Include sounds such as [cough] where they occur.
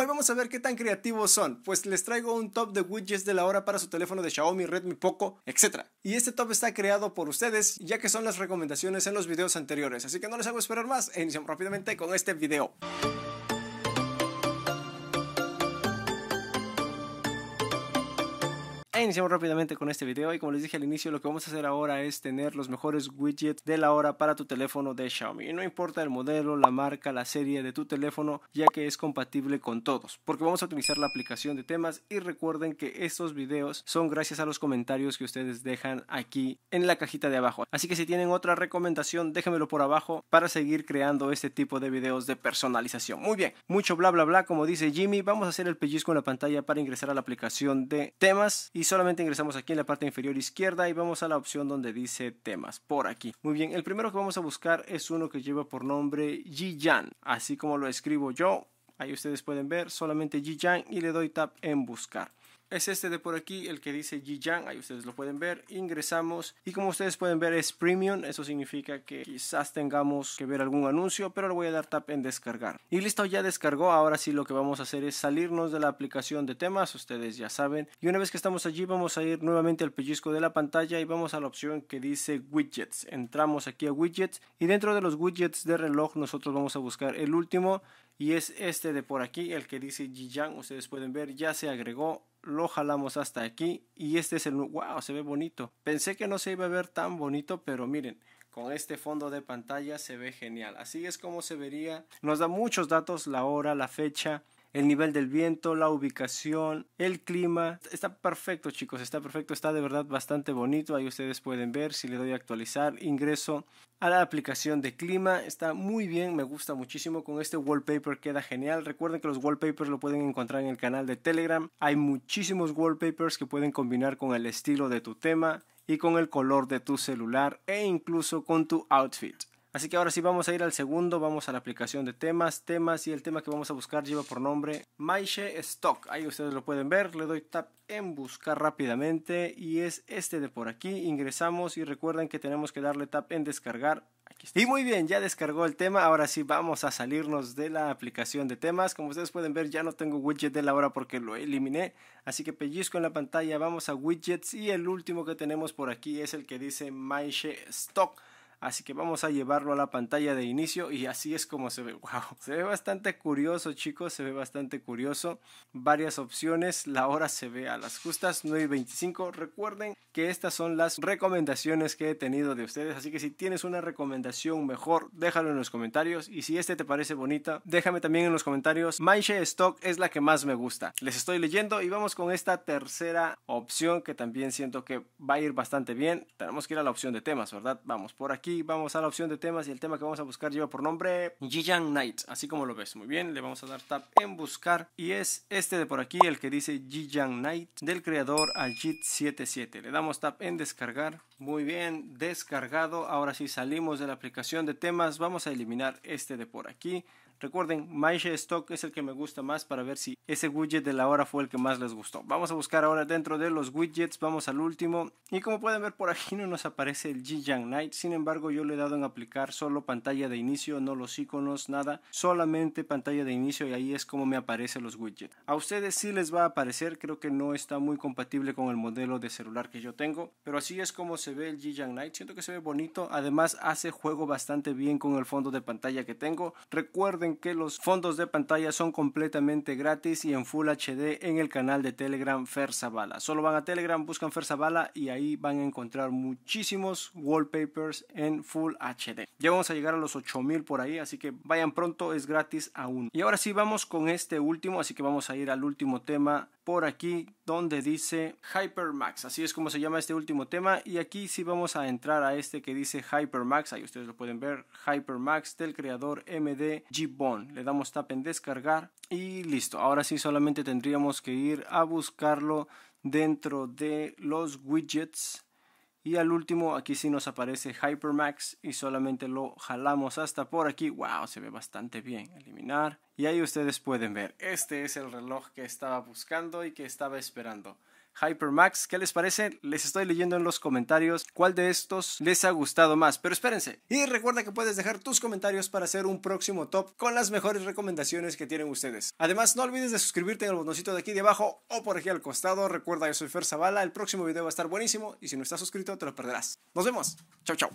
Hoy vamos a ver qué tan creativos son, pues les traigo un top de widgets de la hora para su teléfono de Xiaomi, Redmi Poco, etc. Y este top está creado por ustedes, ya que son las recomendaciones en los videos anteriores, así que no les hago esperar más e iniciamos rápidamente con este video. iniciamos rápidamente con este video y como les dije al inicio lo que vamos a hacer ahora es tener los mejores widgets de la hora para tu teléfono de Xiaomi no importa el modelo, la marca, la serie de tu teléfono ya que es compatible con todos porque vamos a utilizar la aplicación de temas y recuerden que estos videos son gracias a los comentarios que ustedes dejan aquí en la cajita de abajo así que si tienen otra recomendación déjenmelo por abajo para seguir creando este tipo de videos de personalización muy bien, mucho bla bla bla como dice Jimmy vamos a hacer el pellizco en la pantalla para ingresar a la aplicación de temas y solamente ingresamos aquí en la parte inferior izquierda y vamos a la opción donde dice temas, por aquí. Muy bien, el primero que vamos a buscar es uno que lleva por nombre Jiyan, así como lo escribo yo. Ahí ustedes pueden ver solamente Jiyan y le doy tap en buscar es este de por aquí, el que dice Jiyang, ahí ustedes lo pueden ver, ingresamos y como ustedes pueden ver es premium, eso significa que quizás tengamos que ver algún anuncio, pero le voy a dar tap en descargar. Y listo, ya descargó, ahora sí lo que vamos a hacer es salirnos de la aplicación de temas, ustedes ya saben, y una vez que estamos allí vamos a ir nuevamente al pellizco de la pantalla y vamos a la opción que dice widgets, entramos aquí a widgets y dentro de los widgets de reloj nosotros vamos a buscar el último y es este de por aquí, el que dice Jiyang, ustedes pueden ver, ya se agregó lo jalamos hasta aquí y este es el wow se ve bonito pensé que no se iba a ver tan bonito pero miren con este fondo de pantalla se ve genial así es como se vería nos da muchos datos la hora la fecha el nivel del viento, la ubicación, el clima. Está perfecto, chicos, está perfecto, está de verdad bastante bonito. Ahí ustedes pueden ver si le doy a actualizar, ingreso a la aplicación de clima. Está muy bien, me gusta muchísimo. Con este wallpaper queda genial. Recuerden que los wallpapers lo pueden encontrar en el canal de Telegram. Hay muchísimos wallpapers que pueden combinar con el estilo de tu tema y con el color de tu celular e incluso con tu outfit. Así que ahora sí vamos a ir al segundo, vamos a la aplicación de temas, temas y el tema que vamos a buscar lleva por nombre Maiche Stock. Ahí ustedes lo pueden ver, le doy tap en buscar rápidamente y es este de por aquí. Ingresamos y recuerden que tenemos que darle tap en descargar. Aquí está. Y muy bien, ya descargó el tema. Ahora sí vamos a salirnos de la aplicación de temas. Como ustedes pueden ver, ya no tengo widget de la hora porque lo eliminé. Así que pellizco en la pantalla, vamos a widgets y el último que tenemos por aquí es el que dice Maiche Stock. Así que vamos a llevarlo a la pantalla de inicio y así es como se ve. Wow, [laughs] se ve bastante curioso chicos, se ve bastante curioso. Varias opciones, la hora se ve a las justas 9 y 25. Recuerden que estas son las recomendaciones que he tenido de ustedes, así que si tienes una recomendación mejor, déjalo en los comentarios y si este te parece bonita, déjame también en los comentarios. Manche Stock es la que más me gusta. Les estoy leyendo y vamos con esta tercera opción que también siento que va a ir bastante bien. Tenemos que ir a la opción de temas, ¿verdad? Vamos por aquí vamos a la opción de temas y el tema que vamos a buscar lleva por nombre Jiyang Knight, así como lo ves. Muy bien, le vamos a dar tap en buscar y es este de por aquí, el que dice Jiyang Knight del creador Ajit77. Le damos tap en descargar. Muy bien, descargado. Ahora si salimos de la aplicación de temas, vamos a eliminar este de por aquí. Recuerden, MyStock es el que me gusta más para ver si ese widget de la hora fue el que más les gustó. Vamos a buscar ahora dentro de los widgets, vamos al último. Y como pueden ver por aquí no nos aparece el G-Young Night, sin embargo yo le he dado en aplicar solo pantalla de inicio, no los iconos, nada, solamente pantalla de inicio y ahí es como me aparecen los widgets. A ustedes sí les va a aparecer, creo que no está muy compatible con el modelo de celular que yo tengo, pero así es como se ve el G-Young Night, siento que se ve bonito, además hace juego bastante bien con el fondo de pantalla que tengo. Recuerden que los fondos de pantalla son completamente gratis y en Full HD en el canal de Telegram Ferzabala. Solo van a Telegram, buscan Ferzabala y ahí van a encontrar muchísimos wallpapers en Full HD. Ya vamos a llegar a los 8000 por ahí, así que vayan pronto, es gratis aún. Y ahora sí vamos con este último, así que vamos a ir al último tema por aquí donde dice Hypermax. Así es como se llama este último tema. Y aquí sí vamos a entrar a este que dice Hypermax. Ahí ustedes lo pueden ver. Hypermax del creador MD Gibbon. Le damos tap en descargar y listo. Ahora sí solamente tendríamos que ir a buscarlo dentro de los widgets y al último, aquí sí nos aparece Hypermax y solamente lo jalamos hasta por aquí. ¡Wow! Se ve bastante bien. Eliminar. Y ahí ustedes pueden ver, este es el reloj que estaba buscando y que estaba esperando. Hypermax. ¿Qué les parece? Les estoy leyendo en los comentarios cuál de estos les ha gustado más. Pero espérense. Y recuerda que puedes dejar tus comentarios para hacer un próximo top con las mejores recomendaciones que tienen ustedes. Además, no olvides de suscribirte en el botoncito de aquí de abajo o por aquí al costado. Recuerda, yo soy Fer Zavala. El próximo video va a estar buenísimo y si no estás suscrito te lo perderás. Nos vemos. Chau, chau.